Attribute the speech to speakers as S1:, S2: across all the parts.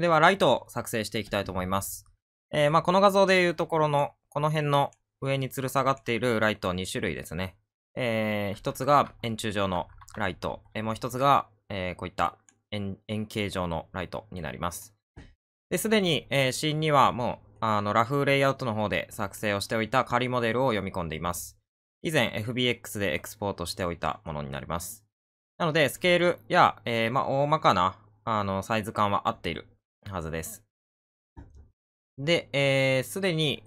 S1: では、ライトを作成していきたいと思います。えー、まあ、この画像でいうところの、この辺の上に吊る下がっているライト2種類ですね。えー、1つが円柱状のライト、えー、もう1つが、えー、こういった円形状のライトになります。で、すでに、えー、シーンにはもう、あの、ラフレイアウトの方で作成をしておいた仮モデルを読み込んでいます。以前 FBX でエクスポートしておいたものになります。なので、スケールや、えー、まあ、大まかな、あの、サイズ感は合っているはずです。で、えー、に、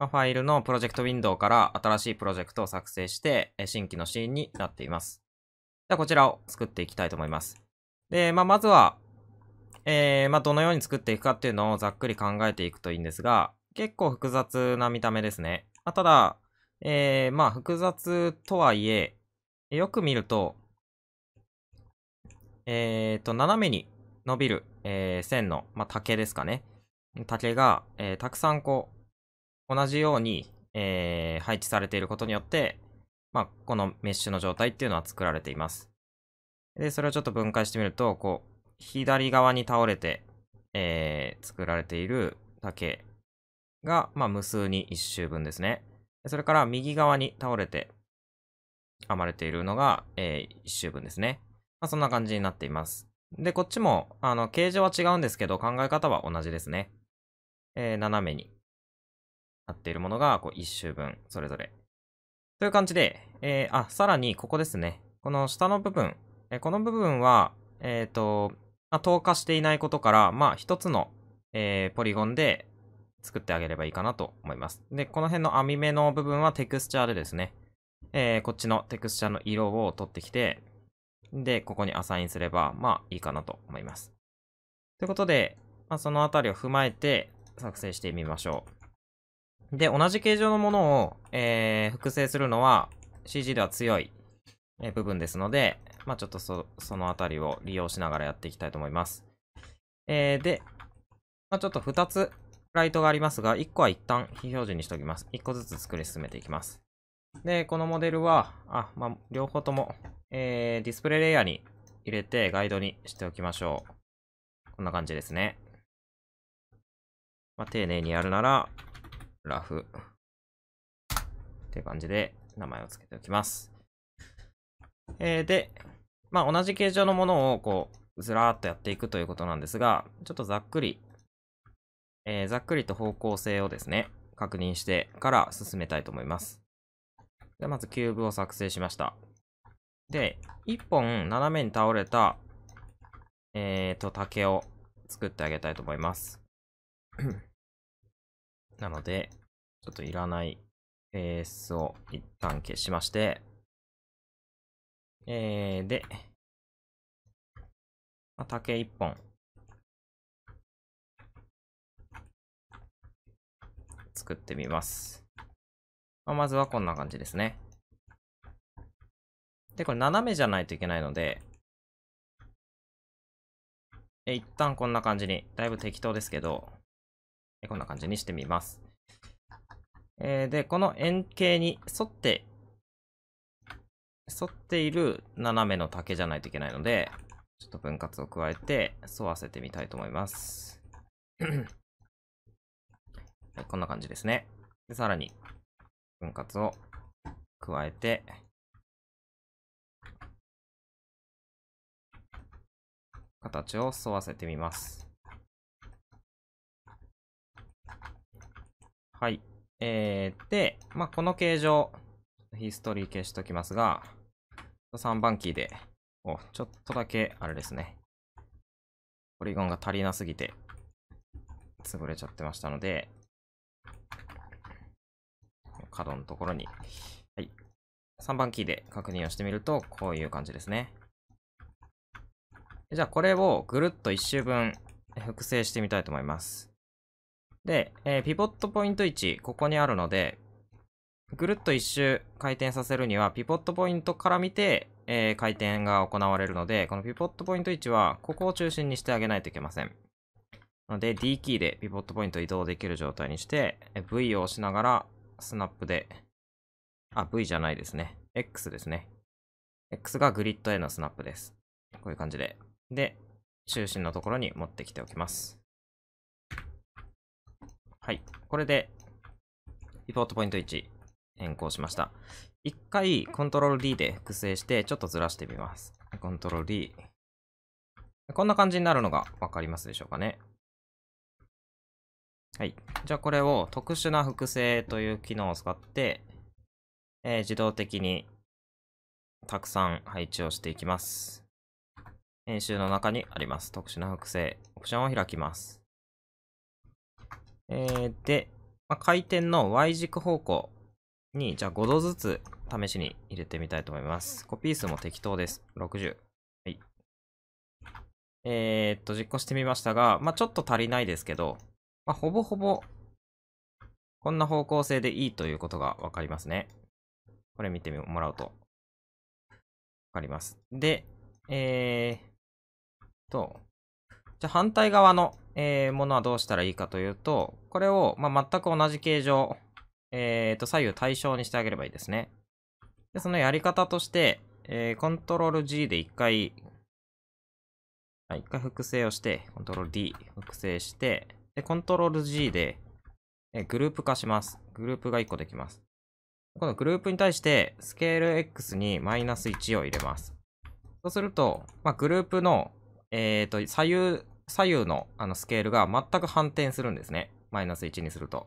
S1: ファイルのプロジェクトウィンドウから新しいプロジェクトを作成して、新規のシーンになっています。では、こちらを作っていきたいと思います。で、まあ、まずは、えー、まあ、どのように作っていくかっていうのをざっくり考えていくといいんですが、結構複雑な見た目ですね。まあ、ただ、えー、まあ、複雑とはいえ、よく見ると、えっ、ー、と、斜めに伸びる、えー、線の、まあ、竹ですかね。竹が、えー、たくさんこう、同じように、えー、配置されていることによって、まあ、このメッシュの状態っていうのは作られています。で、それをちょっと分解してみると、こう、左側に倒れて、えー、作られている竹が、まあ、無数に1周分ですね。それから右側に倒れて編まれているのが、えー、1周分ですね。まあ、そんな感じになっています。で、こっちも、あの、形状は違うんですけど、考え方は同じですね。えー、斜めになっているものが、こう、一周分、それぞれ。という感じで、えー、あ、さらに、ここですね。この下の部分、えー、この部分は、えっ、と、まあ、透過していないことから、まあ、一つの、えポリゴンで作ってあげればいいかなと思います。で、この辺の網目の部分はテクスチャーでですね、えこっちのテクスチャーの色を取ってきて、で、ここにアサインすれば、まあいいかなと思います。ということで、まあ、そのあたりを踏まえて作成してみましょう。で、同じ形状のものを、えー、複製するのは CG では強い、え部分ですので、まあ、ちょっとそのあたりを利用しながらやっていきたいと思います。えー、で、まあ、ちょっと2つライトがありますが、1個は一旦非表示にしておきます。1個ずつ作り進めていきます。で、このモデルは、あ、まあ、両方ともえー、ディスプレイレイヤーに入れてガイドにしておきましょう。こんな感じですね。まあ、丁寧にやるなら、ラフ。って感じで名前を付けておきます。えー、で、まあ、同じ形状のものをこう、ずらーっとやっていくということなんですが、ちょっとざっくり、えー、ざっくりと方向性をですね、確認してから進めたいと思います。でまずキューブを作成しました。で、一本斜めに倒れた、えーと、竹を作ってあげたいと思います。なので、
S2: ちょっといらないペースを一旦消しまして、えー、で、まあ、竹一本。
S3: 作ってみま
S2: す。まあ、まずはこんな感じですね。
S1: で、これ斜めじゃないといけないので、え一旦こんな感じに、だいぶ適当ですけど、こんな感じにしてみます。えー、で、この円形に沿って、沿っている斜めの竹じゃないといけないので、ちょっと分割を加えて沿わせてみたいと思います。はい、こんな感じですね。
S2: でさらに分割を加えて、形を沿わせてみま
S1: す。はい。えー、で、まあ、この形状、ヒストリー消しときますが、3番キーで、お、ちょっとだけ、あれですね。ポリゴンが足りなすぎて、潰れちゃってましたので、角のところに、はい。3番キーで確認をしてみると、こういう感じですね。じゃあこれをぐるっと1周分複製してみたいと思います。で、えー、ピボットポイント1、ここにあるので、ぐるっと1周回転させるには、ピボットポイントから見て、えー、回転が行われるので、このピボットポイント1は、ここを中心にしてあげないといけません。なので、D キーでピボットポイント移動できる状態にして、V を押しながら、スナップで、あ、V じゃないですね。X ですね。X がグリッドへのスナップです。こういう感じでで、中心のところに持ってきておきます。はい。これで、リポートポイント1変更しました。一回、コントロール D で複製して、ちょっとずらしてみます。コントロール D。こんな感じになるのが分かりますでしょうかね。はい。じゃあこれを特殊な複製という機能を使って、えー、自動的にたくさん配置をしていきます。編集の中にあります。特殊な複製オプションを開きます。えー、で、まあ、回転の Y 軸方向に、じゃあ5度ずつ試しに入れてみたいと思います。コピー数も適当です。60。はい。えー、っと、実行してみましたが、まあ、ちょっと足りないですけど、まあ、ほぼほぼ、こんな方向性でいいということがわかりますね。これ見てもらうと、わかります。で、えー、と、じゃあ反対側の、えー、ものはどうしたらいいかというと、これを、まあ、全く同じ形状、えー、と、左右対称にしてあげればいいですね。で、そのやり方として、えー、コントロール G で一回、一回複製をして、コントロール D 複製して、で、コントロール G で、えー、グループ化します。グループが1個できます。このグループに対して、スケール X にマイナス1を入れます。そうすると、まあ、グループのえっ、ー、と、左右、左右のあのスケールが全く反転するんですね。マイナス1にすると。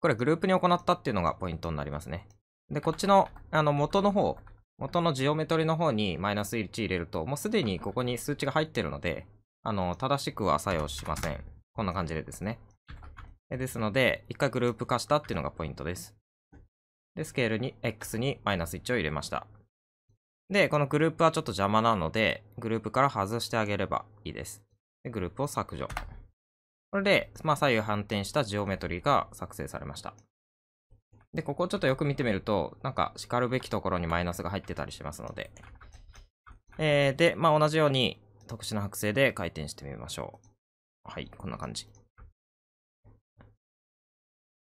S1: これグループに行ったっていうのがポイントになりますね。で、こっちの、あの、元の方、元のジオメトリの方にマイナス1入れると、もうすでにここに数値が入ってるので、あの、正しくは作用しません。こんな感じでですね。ですので、一回グループ化したっていうのがポイントです。で、スケールに X にマイナス1を入れました。で、このグループはちょっと邪魔なので、グループから外してあげればいいです。で、グループを削除。これで、まあ、左右反転したジオメトリが作成されました。で、ここちょっとよく見てみると、なんか叱るべきところにマイナスが入ってたりしますので。えー、で、まあ、同じように特殊な剥製で回転してみましょう。はい、こんな感じ。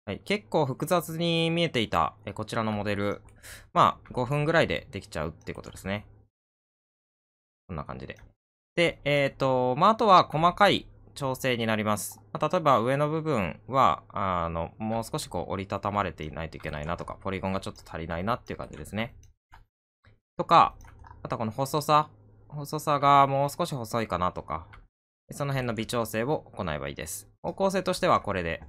S1: はい、結構複雑に見えていた、えこちらのモデル。まあ、5分ぐらいでできちゃうっていうことですね。こんな感じで。で、えっ、ー、と、まあ、あとは細かい調整になります。まあ、例えば上の部分は、あの、もう少しこう折りたたまれていないといけないなとか、ポリゴンがちょっと足りないなっていう感じですね。とか、あとはこの細さ。細さがもう少し細いかなとか、その辺の微調整を行えばいいです。方向性としてはこれで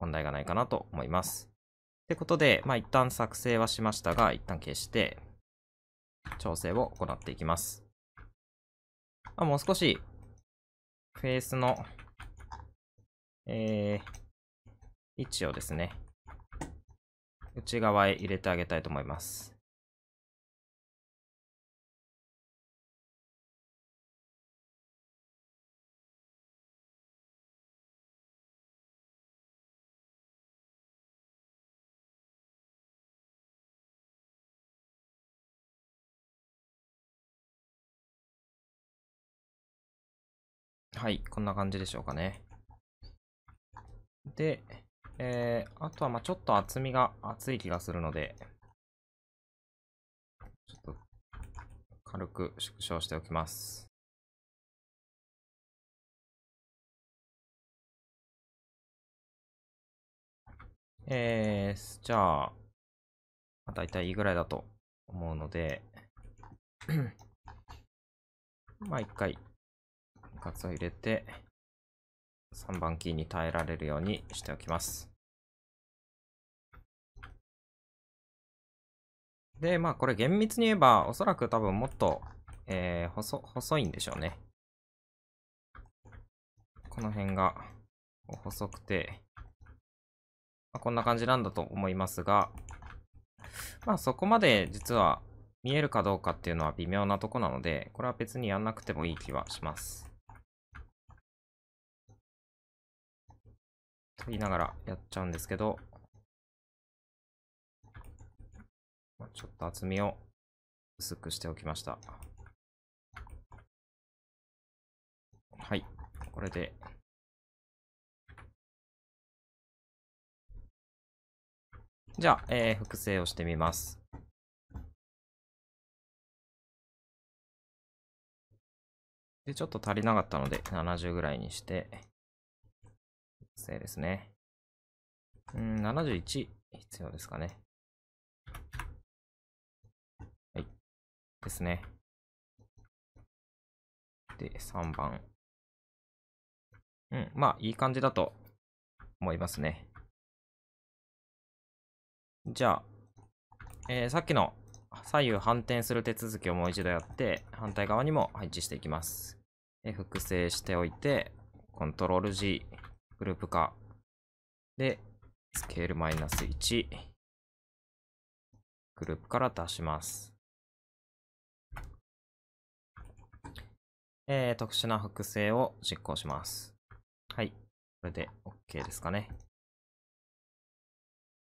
S1: 問題がないかなと思います。ってことで、まあ、一旦作成はしましたが、一旦消して、調整を行っていきます。まあ、もう少し、
S2: フェースの、えー、位置をですね、内側へ入れてあげたいと思います。はい、こんな感じでしょうかね。で、えー、あとはまちょっと厚みが厚い気がするので、ちょっと軽く縮小しておきます。えー、じゃあ、まあ、大体いいぐらいだと思うので まあ一回カツを入れて、3番キーに耐えられるようにしておきます。で、まあこれ厳密に言えば、おそらく多分もっと、えー、細、細いんでしょうね。
S1: この辺が細くて、まあ、こんな感じなんだと思いますが、まあそこまで実は見えるかどうかっていうのは微妙なとこなので、これは別にやんなくてもいい気はします。言いながらやっちゃうんですけ
S3: ど、ちょっと厚みを薄くしておきました。はい、これで。じゃあ、えー、複製をしてみます。で、ちょっと足りなかったので、70ぐらいにして、生ですね。うん、71必要ですかね。はい。ですね。で、3番。
S2: うん、まあ、いい感じだと思いますね。
S1: じゃあ、えー、さっきの左右反転する手続きをもう一度やって、反対側にも配置していきます。で複製しておいて、コントロール G。グループ化。で、
S2: スケールマイナス1。グループから出します。えー、特殊な複製を実行します。はい。これで OK ですかね。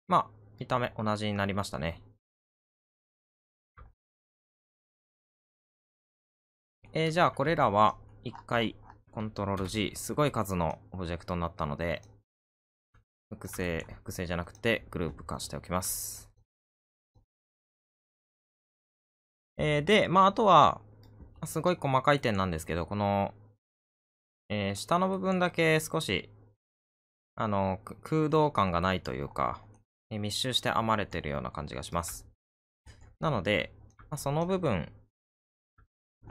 S2: まあ、見た目同じになりましたね。えー、じゃあこれらは一回コントロール G、すごい数のオブジェクトになったので、複製、複製じゃなくてグループ化しておきます。
S1: えー、で、まあ、あとは、すごい細かい点なんですけど、この、えー、下の部分だけ少し、あの、空洞感がないというか、えー、密集して編まれてるような感じがします。なので、まあ、その部分、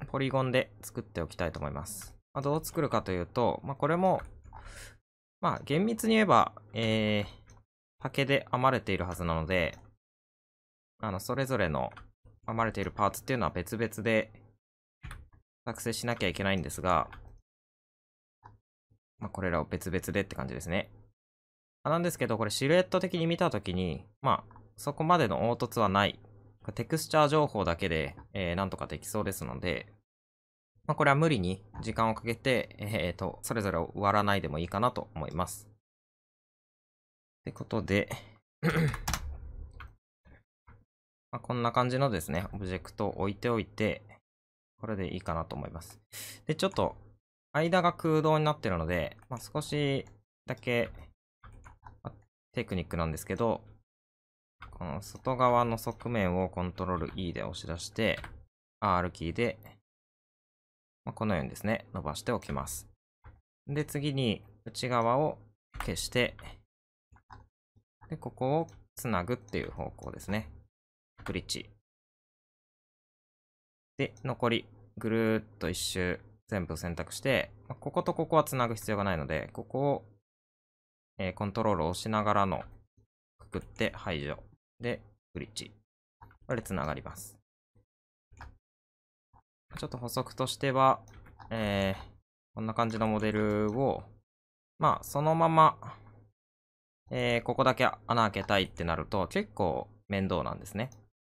S1: ポリゴンで作っておきたいと思います。まあ、どう作るかというと、まあ、これも、まあ、厳密に言えば、えー、竹で編まれているはずなので、あの、それぞれの編まれているパーツっていうのは別々で作成しなきゃいけないんですが、まあ、これらを別々でって感じですね。なんですけど、これシルエット的に見たときに、まあ、そこまでの凹凸はない。テクスチャー情報だけで、えー、なんとかできそうですので、まあ、これは無理に時間をかけて、えっ、ー、と、それぞれを割らないでもいいかなと思います。ってことで まあ、こんな感じのですね、オブジェクトを置いておいて、これでいいかなと思います。で、ちょっと、間が空洞になってるので、まあ、少しだけ、テクニックなんですけど、この外側の側面をコントロール E で押し出して、R キーでまこのようにですね、伸ばしておきま
S2: す。で、次に内側を消して、で、ここをつなぐっていう方向ですね。ブリッチ。
S1: で、残り、ぐるーっと一周全部選択して、まあ、こことここはつなぐ必要がないので、ここを、えー、コントロールを押しながらの、くくって排除。で、ブリッジ。これつながります。
S2: ちょっと補足としては、えー、こんな
S1: 感じのモデルを、まあ、そのまま、えー、ここだけ穴開けたいってなると、結構面倒なんですね。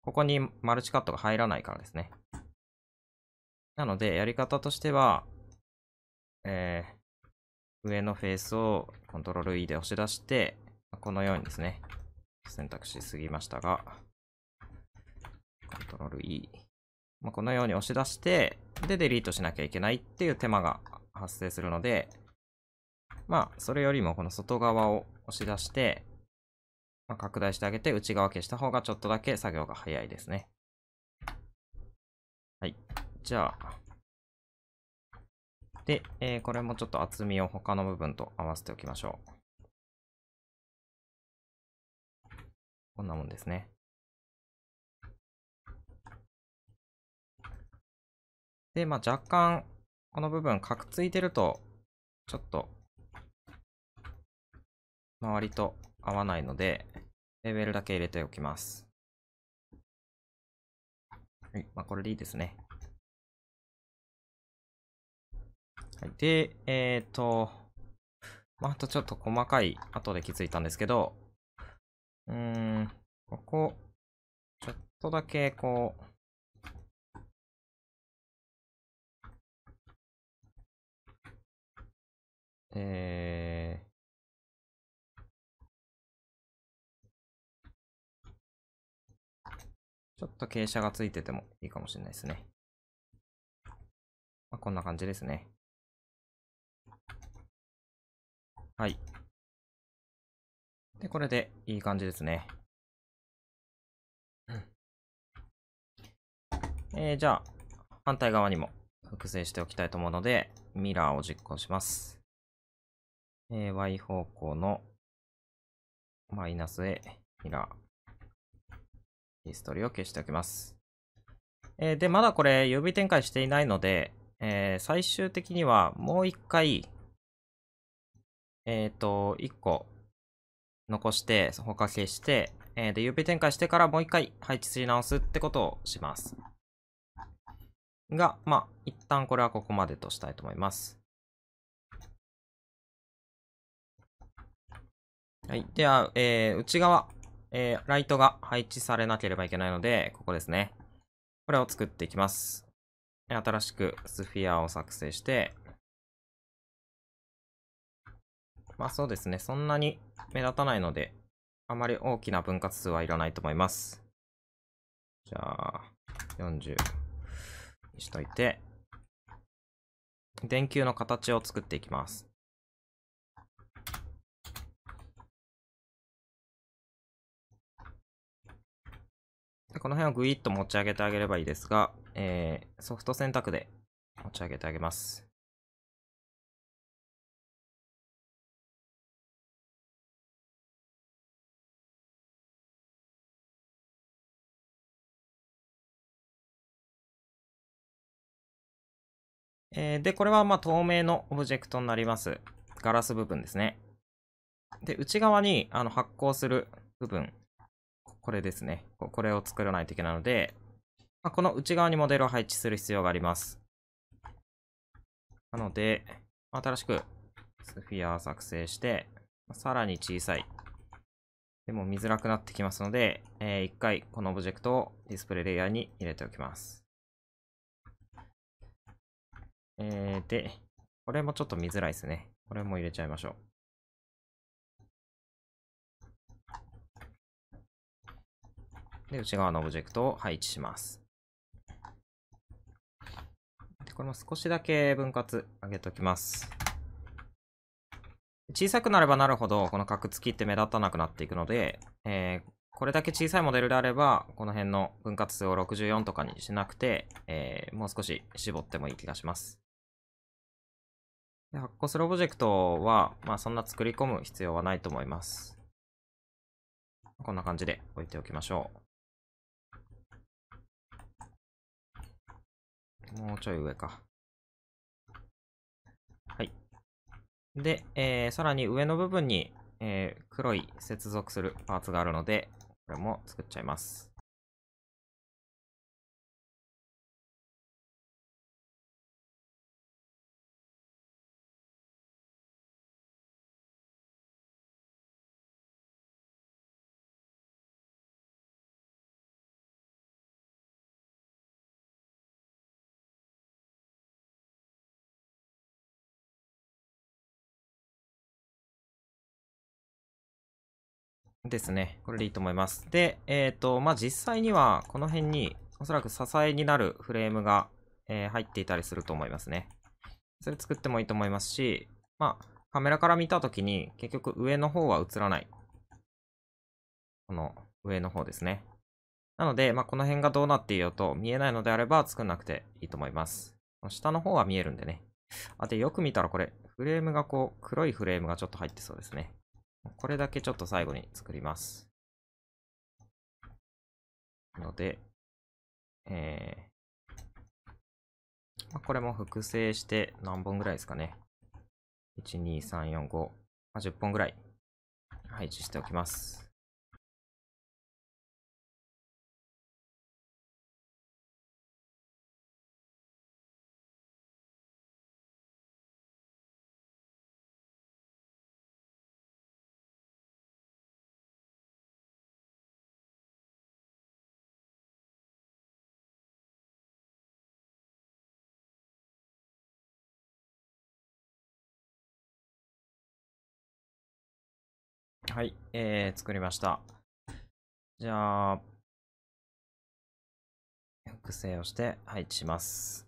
S1: ここにマルチカットが入らないからですね。なので、やり方としては、えー、上のフェースをコントロール E で押し出して、このようにですね、選択しすぎましたが、コントロール E。まあ、このように押し出して、で、デリートしなきゃいけないっていう手間が発生するので、まあ、それよりもこの外側を押し出して、まあ、拡大してあげて内側消した方がちょっとだけ作業が早いですね。
S2: はい。じゃあ。で、えー、これもちょっと厚みを他の部分と合わせておきましょう。
S3: こんなもんですね。
S2: で、まあ、若干、この部分、角ついてると、ちょっと、周りと合わないので、レベルだけ入れておきます。はい、まあ、これでいいですね。はい、で、
S1: えっ、ー、と、まあ、あとちょっと細かい、後で気づいたんですけど、うーん、ここ、ちょっとだけこう、
S3: えー、ちょっと傾斜がついててもいいかもしれないですね。まあ、こんな感じですね。はい。で、これ
S2: でいい感じですね。えー、じゃあ、反対側にも複製しておきたいと思うので、ミラーを実行します。えー、y 方向の
S1: マイナス A、ミラー、ヒストリーを消しておきます。えー、で、まだこれ、予備展開していないので、えー、最終的にはもう一回、えっ、ー、と、一個残して、他消して、えー、で、予備展開してからもう一回配置すり直すってことをします。が、まあ、一旦これはここまでとしたいと思います。
S2: はい。では、え
S1: ー、内側、えー、ライトが配置されなければいけないので、ここですね。これを作っていきます。新しくスフィアを作成して、
S2: まあそうですね、そんなに目立たないので、
S1: あまり大きな分割数はいらないと思います。じゃあ、40にしといて、電球の形
S2: を作っていきます。でこの辺をグイッと持ち上げてあげればいいですが、えー、ソフト選択で持ち上げてあげます。えー、で、これはま透明のオ
S1: ブジェクトになります。ガラス部分ですね。で、内側にあの発光する部分これですね。これを作らないといけないので、まあ、この内側にモデルを配置する必要があります。なので、新しくスフィアを作成して、さらに小さい。でも見づらくなってきますので、えー、一回このオブジェクトをディスプレイレイヤーに入れておきます。えー、で、これも
S2: ちょっと見づらいですね。これも入れちゃいましょう。
S1: で、内側のオブジェクトを配置します。で、これも少しだけ分割上げときます。小さくなればなるほど、この角付きって目立たなくなっていくので、えー、これだけ小さいモデルであれば、この辺の分割数を64とかにしなくて、えー、もう少し絞ってもいい気がします。で発行するオブジェクトは、まあ、そんな作り込む必要はないと思います。こんな感じで置いておきましょう。
S2: もうちょい上か。はい。で、えー、さらに上の部分に、えー、黒い接続するパーツがあるので、これも作っちゃいます。
S1: ですね。これでいいと思います。で、えっ、ー、と、まあ、実際には、この辺に、おそらく支えになるフレームが、えー、入っていたりすると思いますね。それ作ってもいいと思いますし、まあ、カメラから見たときに、結局上の方は映らない。この上の方ですね。なので、まあ、この辺がどうなっていようと見えないのであれば作んなくていいと思います。下の方は見えるんでね。あ、とよく見たらこれ、フレームがこう、黒いフレームがちょっと入ってそうですね。これだけちょっと最後に作
S2: ります。ので、
S1: えー、これも複製して何本ぐらいですかね。1、2、3、4、5、まあ、10本ぐらい配置しておきます。
S3: はい、えー、作り
S2: ました。じゃあ、複製をして配置します。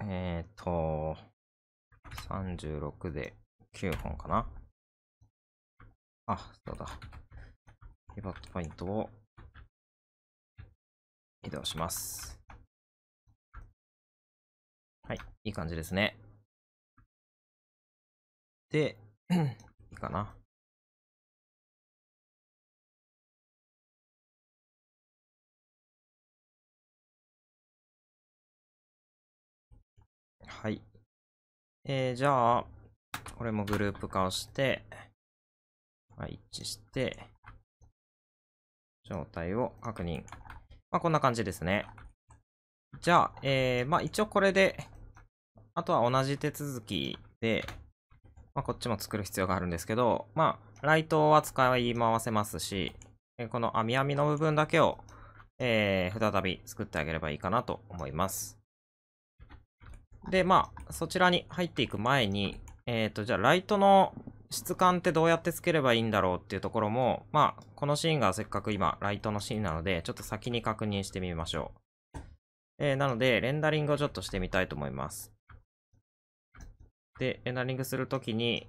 S2: えっ、ー、と、36で9本かな。あ、そうだ。ピバットポイントを
S3: 移動します。はい、いい感じですね。で、かな。はい。
S2: えー、じゃあ、これもグループ化をして、
S1: はい、一致して、状態を確認。まあ、こんな感じですね。じゃあ、えー、まあ、一応これで、あとは同じ手続きで、まあ、こっちも作る必要があるんですけど、まあ、ライトは使い回せますし、この網網の部分だけを、えー、再び作ってあげればいいかなと思います。で、まあ、そちらに入っていく前に、えっ、ー、と、じゃあ、ライトの質感ってどうやってつければいいんだろうっていうところも、まあ、このシーンがせっかく今、ライトのシーンなので、ちょっと先に確認してみましょう。えー、なので、レンダリングをちょっとしてみたいと思います。で、エナリングするときに、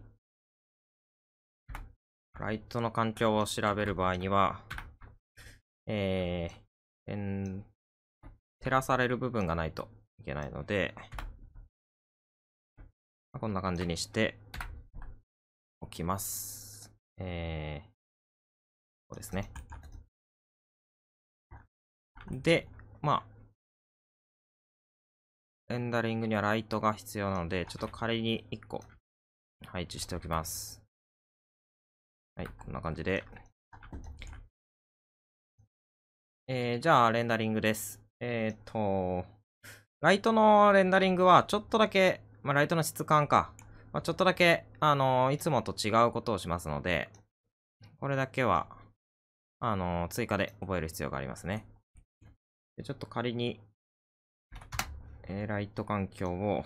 S1: ライトの環境を調べる場合には、えー、ん照らされる部分がないといけないので、
S2: こんな感じにしておきます。
S3: えー、こうですね。
S2: で、まあ、レンダリングにはライトが必要なので、ちょっと仮に1個配置しておきます。はい、
S1: こんな感じで。えー、じゃあ、レンダリングです。えっ、ー、と、ライトのレンダリングはちょっとだけ、まあ、ライトの質感か。まあ、ちょっとだけ、あのー、いつもと違うことをしますので、これだけは、あのー、追加で覚える必要がありますね。でちょっと仮に、えー、ライト環境を、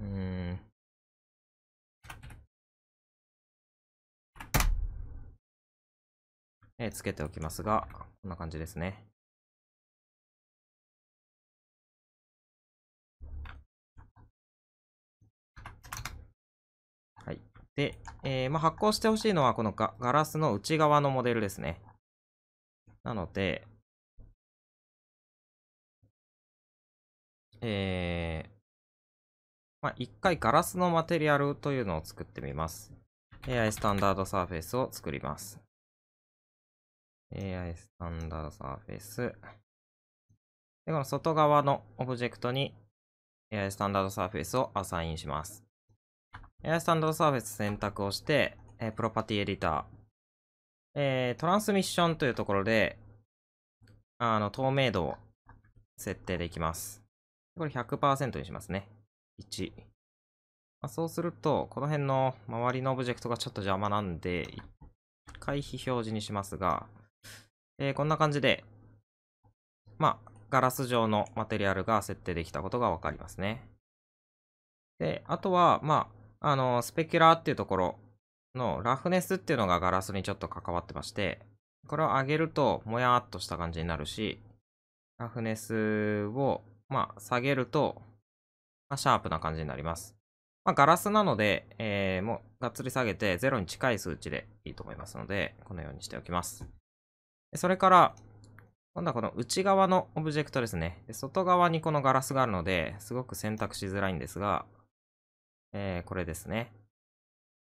S3: うん、えー、つけておきますが、こんな感じですね。
S1: はい。で、えー、まあ、発光してほしいのは、このガガラスの内側のモデルですね。なので、
S2: えー、
S1: まあ、一回ガラスのマテリアルというのを作ってみます。AI スタンダードサーフェスを作ります。AI スタンダードサーフェス。で、この外側のオブジェクトに AI スタンダードサーフェスをアサインします。AI スタンダードサーフェス選択をして、えー、プロパティエディター、えー、トランスミッションというところで、あの、透明度を設定できます。これ100%にしますね。1。まあ、そうすると、この辺の周りのオブジェクトがちょっと邪魔なんで、回避表示にしますが、えー、こんな感じで、まあ、ガラス状のマテリアルが設定できたことがわかりますね。で、あとは、まあ、あの、スペキュラーっていうところのラフネスっていうのがガラスにちょっと関わってまして、これを上げると、もやーっとした感じになるし、ラフネスをまあ、下げると、まあ、シャープな感じになります。まあ、ガラスなので、えー、もう、がっつり下げて、0に近い数値でいいと思いますので、このようにしておきます。それから、今度はこの内側のオブジェクトですね。で外側にこのガラスがあるので、すごく選択しづらいんですが、えー、これですね。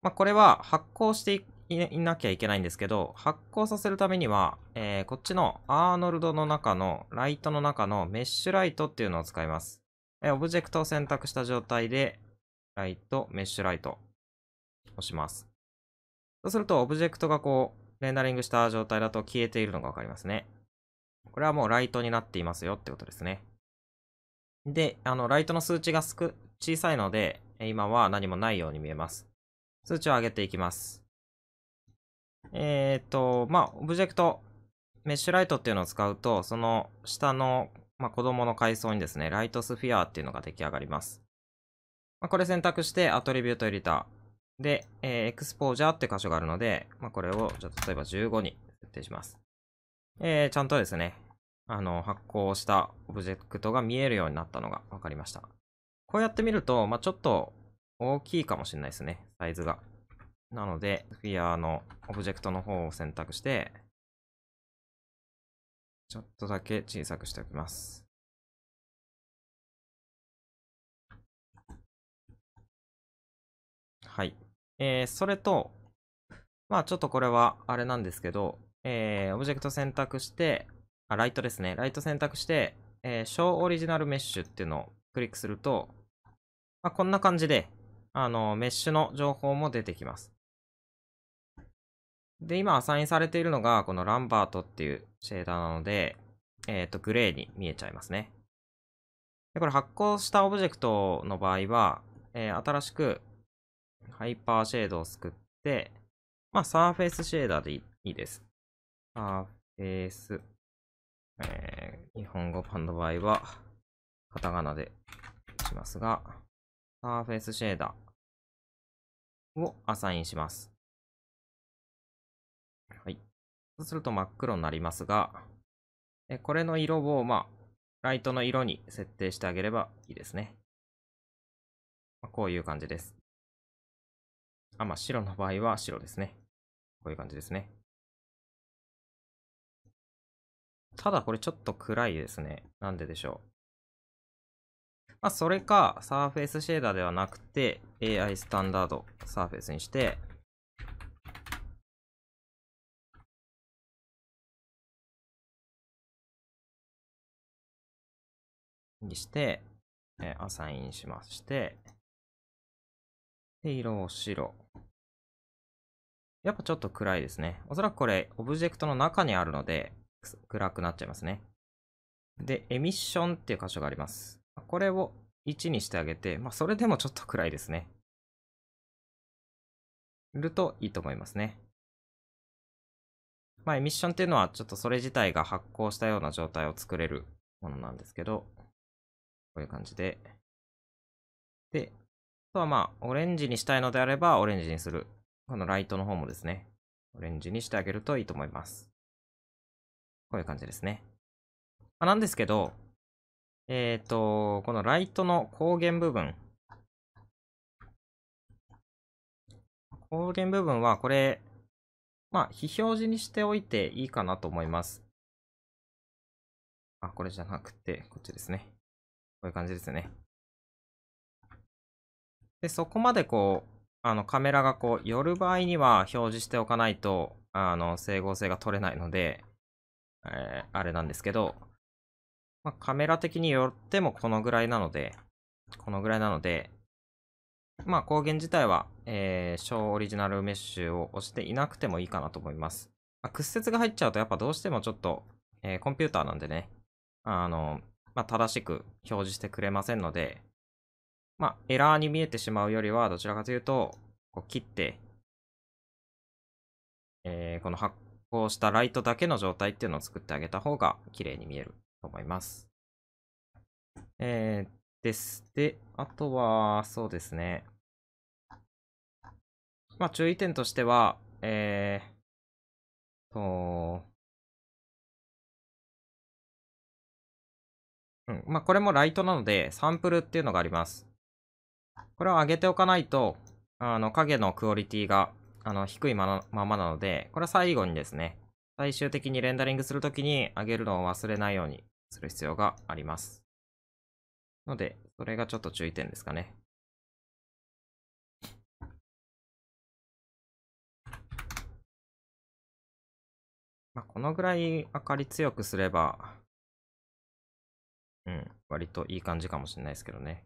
S1: まあ、これは発光していいなきゃいけないんですけど、発光させるためには、えー、こっちのアーノルドの中の、ライトの中のメッシュライトっていうのを使います。えー、オブジェクトを選択した状態で、ライト、メッシュライト、押します。そうすると、オブジェクトがこう、レンダリングした状態だと消えているのがわかりますね。これはもうライトになっていますよってことですね。で、あの、ライトの数値が小さいので、今は何もないように見えます。数値を上げていきます。えっ、ー、と、まあ、オブジェクト、メッシュライトっていうのを使うと、その下の、まあ、子供の階層にですね、ライトスフィアっていうのが出来上がります。まあ、これ選択して、アトリビュートエディター。で、えー、エクスポージャーって箇所があるので、まあ、これを、じゃ例えば15に設定します。えー、ちゃんとですね、あの、発行したオブジェクトが見えるようになったのが分かりました。こうやって見ると、まあ、ちょっと大きいかもしれないですね、サイズが。なので、フィアのオブジェクトの方を選択して、ちょっとだ
S3: け小さくしておきます。
S1: はい。えー、それと、まあちょっとこれはあれなんですけど、えー、オブジェクト選択して、あ、ライトですね。ライト選択して、えー、小オリジナルメッシュっていうのをクリックすると、まあ、こんな感じで、あの、メッシュの情報も出てきます。で、今アサインされているのが、このランバートっていうシェーダーなので、えっ、ー、と、グレーに見えちゃいますね。で、これ発行したオブジェクトの場合は、えー、新しくハイパーシェードを作っ
S2: て、まあ、サーフェイスシェーダーでいいです。サーフェイス、えー、日本語版の場合は、カタカナでしますが、サーフェイスシェーダー。をアサインします。はい。そうすると真っ黒になりますが、これの色を、まあ、ライトの色に設定してあげればいいですね。まあ、こういう感じです。あ、まあ、白の場合は白ですね。
S3: こういう感じですね。ただこれちょっ
S1: と暗いですね。なんででしょう。まあ、それか、サーフェイスシェーダーではなくて、AI スタンダードサーフェイスにして、
S3: にして、えー、アサインしまして、
S2: で、色を白。やっぱち
S1: ょっと暗いですね。おそらくこれ、オブジェクトの中にあるので、暗くなっちゃいますね。で、エミッションっていう箇所があります。これを1にしてあげて、まあ、そ
S2: れでもちょっと暗いですね。るといいと思いますね。まあ、エミッションっていうのは、ちょっとそれ自体が発光したような状態を作れるものなんですけど、こういう感じで。
S1: で、あとはまあ、オレンジにしたいのであれば、オレンジにする。このライトの方もですね、オレンジにしてあげるといいと思います。こういう感じですね。
S2: まあ、なんですけど、えっ、ー、と、このライトの光源部分。光源部分はこれ、まあ、非表示にしておいていいかなと思います。あ、これじゃなくて、こっちですね。こういう感じですね。
S1: で、そこまでこう、あの、カメラがこう、寄る場合には表示しておかないと、あの、整合性が取れないので、えー、あれなんですけど、まあ、カメラ的によってもこのぐらいなので、このぐらいなので、まあ、光源自体は、えー、小オリジナルメッシュを押していなくてもいいかなと思います。まあ、屈折が入っちゃうと、やっぱどうしてもちょっと、えー、コンピューターなんでね、あの、まあ、正しく表示してくれませんので、まあ、エラーに見えてしまうよりは、どちらかというと、こう切って、えー、この発光したライトだけの状態っていうのを作ってあげた方が綺麗に見えると思います。えー、です。で、あとは、
S2: そうですね。まあ、注意点としては、
S3: えー、と、
S1: うん、まあ、これもライトなので、サンプルっていうのがあります。これを上げておかないと、あの、影のクオリティが、あの、低いまままなので、これは最後にですね、最終的にレンダリングするときに上げるのを忘れないようにする必要があります。ので、それがちょっと注意点ですかね。
S3: まあ、このぐらい明かり強くすれば、うん、割といい感じかもしれないですけどね。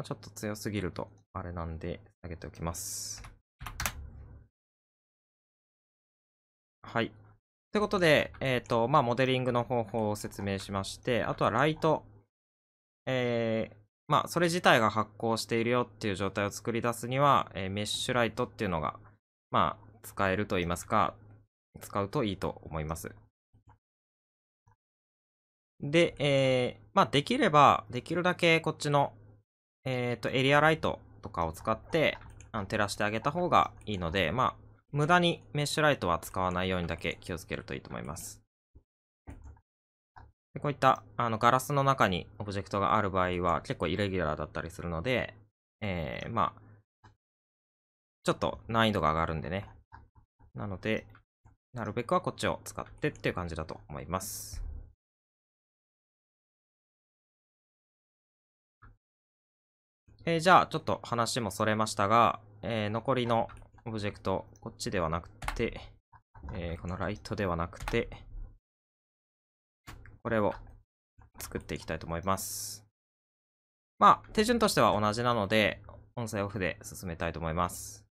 S3: まあ、ちょっと強すぎると、あれなんで、
S1: 下げておきます。はい。ということで、えっ、ー、と、まあ、モデリングの方法を説明しまして、あとはライト。えー、まあ、それ自体が発光しているよっていう状態を作り出すには、えー、メッシュライトっていうのが、まあ、使えると言いますか、使うといいと思います。で、えー、まあ、できれば、できるだけこっちのえっ、ー、と、エリアライトとかを使って、あの、照らしてあげた方がいいので、まあ、無駄にメッシュライトは使わないようにだけ気をつけるといいと思います。でこういった、あの、ガラスの中にオブジェクトがある場合は、結構イレギュラーだったりするので、えー、まあ、ちょっと難易度が上がるんでね。なので、なるべく
S2: はこっちを使ってっていう感じだと思います。
S1: えー、じゃあ、ちょっと話もそれましたが、えー、残りのオブジェクト、こっちではなくて、えー、このライトではなくて、これを作っていきたいと思います。まあ、手順としては同じなので、音声オフで進め
S2: たいと思います。